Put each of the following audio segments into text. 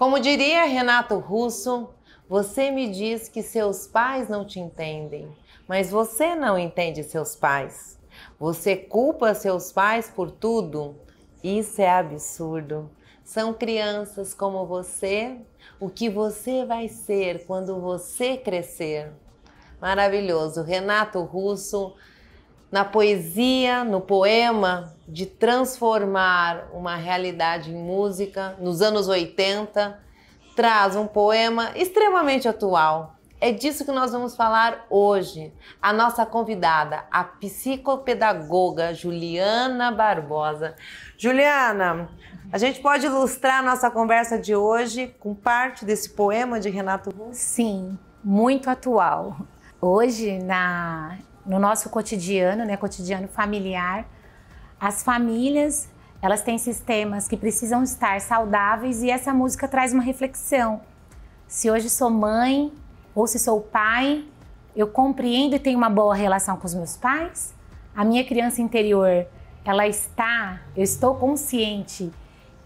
Como diria Renato Russo, você me diz que seus pais não te entendem, mas você não entende seus pais. Você culpa seus pais por tudo? Isso é absurdo. São crianças como você, o que você vai ser quando você crescer. Maravilhoso, Renato Russo na poesia, no poema, de transformar uma realidade em música nos anos 80, traz um poema extremamente atual. É disso que nós vamos falar hoje. A nossa convidada, a psicopedagoga Juliana Barbosa. Juliana, a gente pode ilustrar a nossa conversa de hoje com parte desse poema de Renato Russo? Sim, muito atual. Hoje, na no nosso cotidiano, né, cotidiano familiar, as famílias elas têm sistemas que precisam estar saudáveis e essa música traz uma reflexão. Se hoje sou mãe ou se sou pai, eu compreendo e tenho uma boa relação com os meus pais. A minha criança interior, ela está, eu estou consciente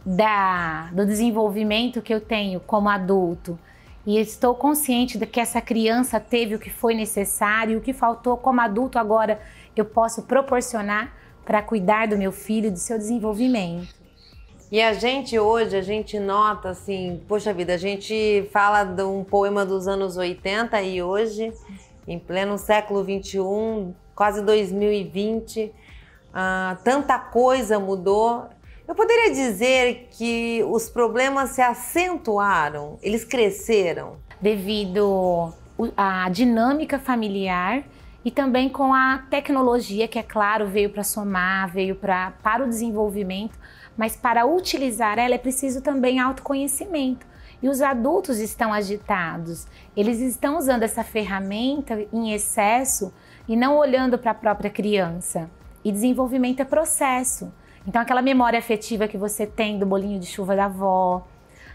da, do desenvolvimento que eu tenho como adulto e estou consciente de que essa criança teve o que foi necessário, o que faltou como adulto agora eu posso proporcionar para cuidar do meu filho, do seu desenvolvimento. E a gente hoje, a gente nota assim, poxa vida, a gente fala de um poema dos anos 80 e hoje, em pleno século 21, quase 2020, ah, tanta coisa mudou eu poderia dizer que os problemas se acentuaram, eles cresceram. Devido à dinâmica familiar e também com a tecnologia, que é claro, veio para somar, veio para para o desenvolvimento, mas para utilizar ela é preciso também autoconhecimento. E os adultos estão agitados, eles estão usando essa ferramenta em excesso e não olhando para a própria criança. E desenvolvimento é processo. Então, aquela memória afetiva que você tem do bolinho de chuva da avó,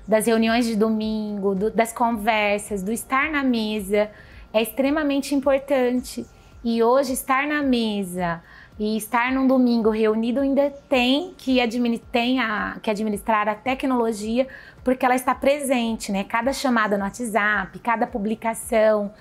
das reuniões de domingo, do, das conversas, do estar na mesa, é extremamente importante. E hoje, estar na mesa e estar num domingo reunido ainda tem que, administ tem a, que administrar a tecnologia, porque ela está presente, né? Cada chamada no WhatsApp, cada publicação,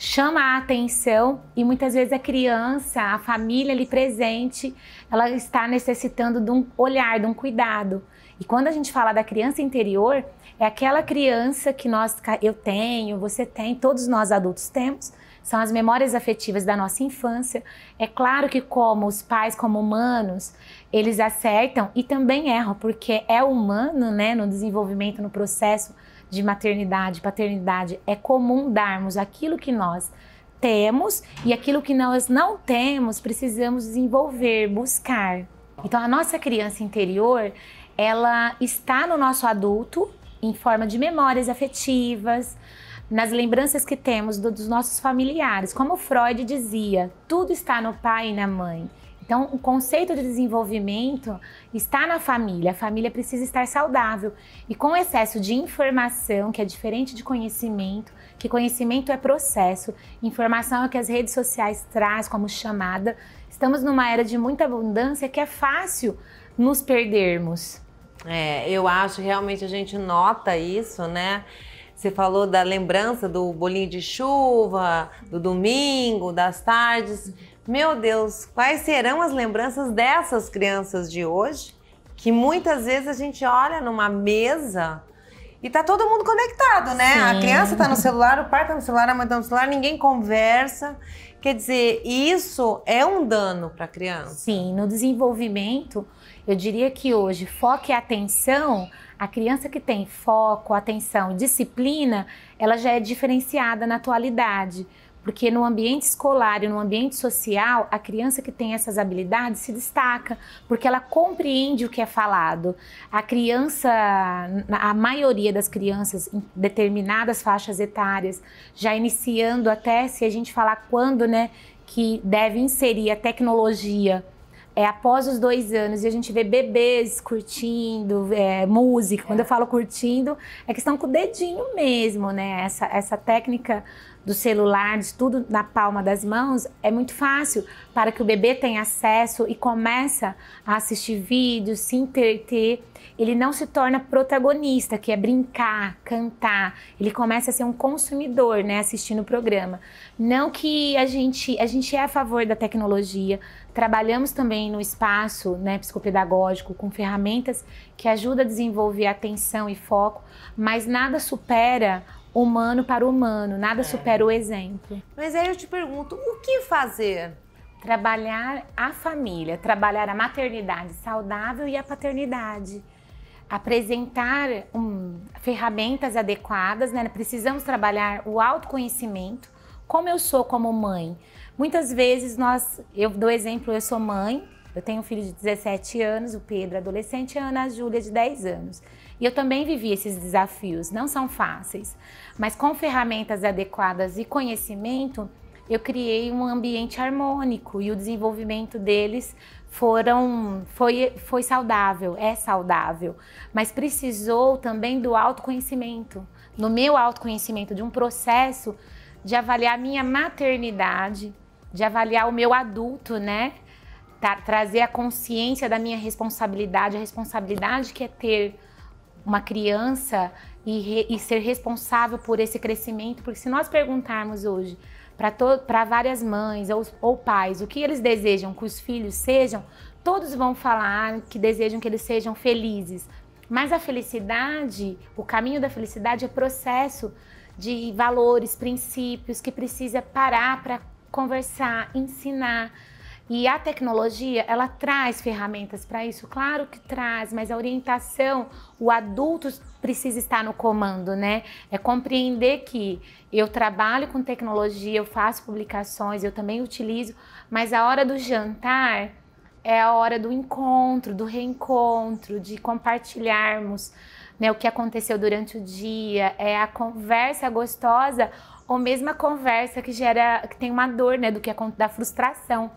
chama a atenção e muitas vezes a criança, a família ali presente, ela está necessitando de um olhar, de um cuidado. E quando a gente fala da criança interior, é aquela criança que nós eu tenho, você tem, todos nós adultos temos, são as memórias afetivas da nossa infância. É claro que como os pais, como humanos, eles acertam e também erram, porque é humano, né, no desenvolvimento, no processo de maternidade, paternidade, é comum darmos aquilo que nós temos e aquilo que nós não temos, precisamos desenvolver, buscar. Então a nossa criança interior, ela está no nosso adulto em forma de memórias afetivas, nas lembranças que temos do, dos nossos familiares. Como Freud dizia, tudo está no pai e na mãe. Então, o conceito de desenvolvimento está na família. A família precisa estar saudável. E com excesso de informação, que é diferente de conhecimento, que conhecimento é processo, informação é o que as redes sociais traz como chamada. Estamos numa era de muita abundância que é fácil nos perdermos. É, eu acho realmente a gente nota isso, né? Você falou da lembrança do bolinho de chuva, do domingo, das tardes. Meu Deus, quais serão as lembranças dessas crianças de hoje? Que muitas vezes a gente olha numa mesa e tá todo mundo conectado, né? Sim. A criança tá no celular, o pai tá no celular, a mãe tá no celular, ninguém conversa. Quer dizer, isso é um dano para a criança. Sim, no desenvolvimento, eu diria que hoje foco e atenção, a criança que tem foco, atenção e disciplina, ela já é diferenciada na atualidade. Porque no ambiente escolar e no ambiente social, a criança que tem essas habilidades se destaca, porque ela compreende o que é falado. A criança, a maioria das crianças em determinadas faixas etárias, já iniciando até se a gente falar quando, né, que deve inserir a tecnologia é, após os dois anos e a gente vê bebês curtindo é, música. Quando eu falo curtindo, é questão com o dedinho mesmo, né? Essa, essa técnica do celular, de tudo na palma das mãos, é muito fácil para que o bebê tenha acesso e começa a assistir vídeos, se entreter. Ele não se torna protagonista, que é brincar, cantar. Ele começa a ser um consumidor, né, assistindo o programa. Não que a gente, a gente é a favor da tecnologia, Trabalhamos também no espaço né, psicopedagógico com ferramentas que ajudam a desenvolver atenção e foco, mas nada supera humano para humano, nada é. supera o exemplo. Mas aí eu te pergunto, o que fazer? Trabalhar a família, trabalhar a maternidade saudável e a paternidade apresentar um, ferramentas adequadas, né? precisamos trabalhar o autoconhecimento, como eu sou como mãe. Muitas vezes nós, eu dou exemplo, eu sou mãe, eu tenho um filho de 17 anos, o Pedro adolescente e a Ana Júlia de 10 anos. E eu também vivi esses desafios, não são fáceis, mas com ferramentas adequadas e conhecimento, eu criei um ambiente harmônico e o desenvolvimento deles foram foi foi saudável, é saudável, mas precisou também do autoconhecimento, no meu autoconhecimento de um processo de avaliar a minha maternidade, de avaliar o meu adulto, né? Tra trazer a consciência da minha responsabilidade, a responsabilidade que é ter uma criança e, e ser responsável por esse crescimento, porque se nós perguntarmos hoje para várias mães ou, ou pais o que eles desejam que os filhos sejam, todos vão falar que desejam que eles sejam felizes. Mas a felicidade, o caminho da felicidade é processo de valores, princípios, que precisa parar para conversar, ensinar. E a tecnologia, ela traz ferramentas para isso, claro que traz, mas a orientação, o adulto precisa estar no comando, né? É compreender que eu trabalho com tecnologia, eu faço publicações, eu também utilizo, mas a hora do jantar é a hora do encontro, do reencontro, de compartilharmos né, o que aconteceu durante o dia, é a conversa gostosa ou mesmo a conversa que gera, que tem uma dor, né, do que da frustração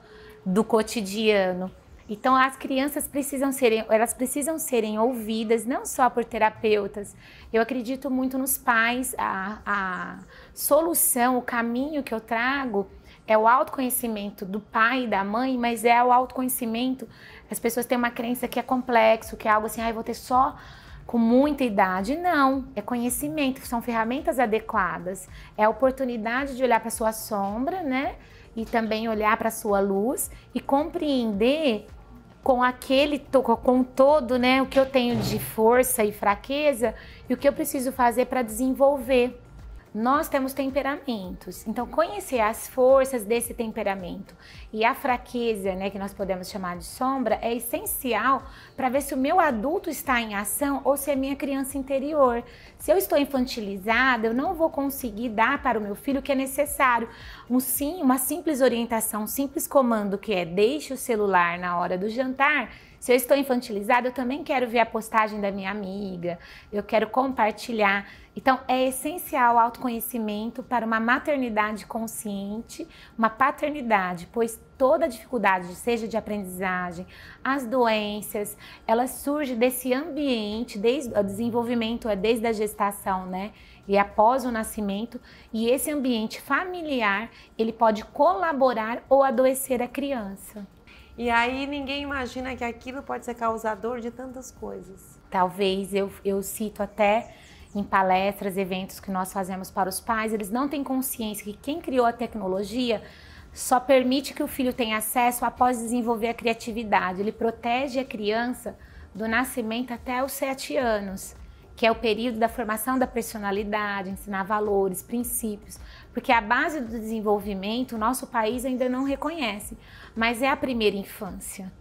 do cotidiano. Então as crianças precisam serem, elas precisam serem ouvidas não só por terapeutas. Eu acredito muito nos pais. A, a solução, o caminho que eu trago é o autoconhecimento do pai e da mãe, mas é o autoconhecimento. As pessoas têm uma crença que é complexo, que é algo assim, ah, vou ter só com muita idade, não. É conhecimento, são ferramentas adequadas. É a oportunidade de olhar para sua sombra, né? E também olhar para sua luz e compreender com aquele com todo, né, o que eu tenho de força e fraqueza e o que eu preciso fazer para desenvolver. Nós temos temperamentos, então conhecer as forças desse temperamento e a fraqueza, né, que nós podemos chamar de sombra, é essencial para ver se o meu adulto está em ação ou se é minha criança interior. Se eu estou infantilizada, eu não vou conseguir dar para o meu filho o que é necessário um sim, uma simples orientação, um simples comando que é deixe o celular na hora do jantar. Se eu estou infantilizada, eu também quero ver a postagem da minha amiga, eu quero compartilhar. Então, é essencial o autoconhecimento para uma maternidade consciente, uma paternidade, pois toda a dificuldade, seja de aprendizagem, as doenças, ela surge desse ambiente, desde o desenvolvimento, é desde a gestação, né? E após o nascimento, e esse ambiente familiar, ele pode colaborar ou adoecer a criança. E aí ninguém imagina que aquilo pode ser causador de tantas coisas. Talvez eu, eu cito até em palestras, eventos que nós fazemos para os pais, eles não têm consciência que quem criou a tecnologia só permite que o filho tenha acesso após desenvolver a criatividade. Ele protege a criança do nascimento até os sete anos, que é o período da formação da personalidade, ensinar valores, princípios, porque a base do desenvolvimento o nosso país ainda não reconhece, mas é a primeira infância.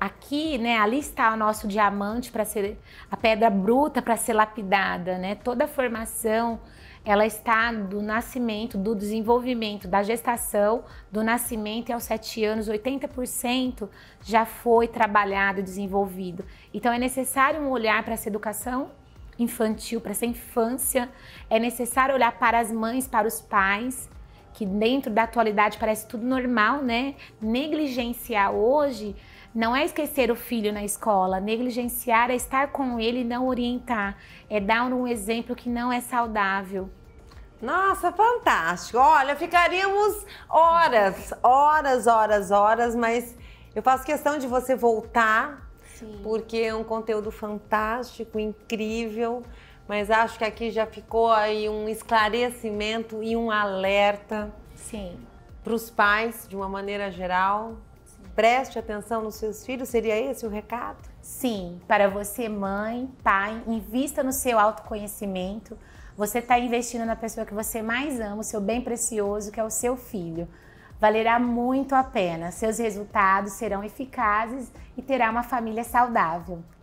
Aqui, né, ali está o nosso diamante para ser a pedra bruta para ser lapidada, né? Toda a formação ela está do nascimento, do desenvolvimento, da gestação, do nascimento e aos 7 anos, 80% já foi trabalhado, desenvolvido. Então é necessário um olhar para essa educação infantil, para essa infância, é necessário olhar para as mães, para os pais, que dentro da atualidade parece tudo normal, né? Negligenciar hoje não é esquecer o filho na escola, negligenciar é estar com ele e não orientar, é dar um exemplo que não é saudável. Nossa, fantástico! Olha, ficaríamos horas, horas, horas, horas, mas eu faço questão de você voltar, Sim. porque é um conteúdo fantástico, incrível, mas acho que aqui já ficou aí um esclarecimento e um alerta. Sim. Para os pais, de uma maneira geral, preste atenção nos seus filhos? Seria esse o recado? Sim, para você, mãe, pai, invista no seu autoconhecimento. Você está investindo na pessoa que você mais ama, o seu bem precioso, que é o seu filho. Valerá muito a pena. Seus resultados serão eficazes e terá uma família saudável.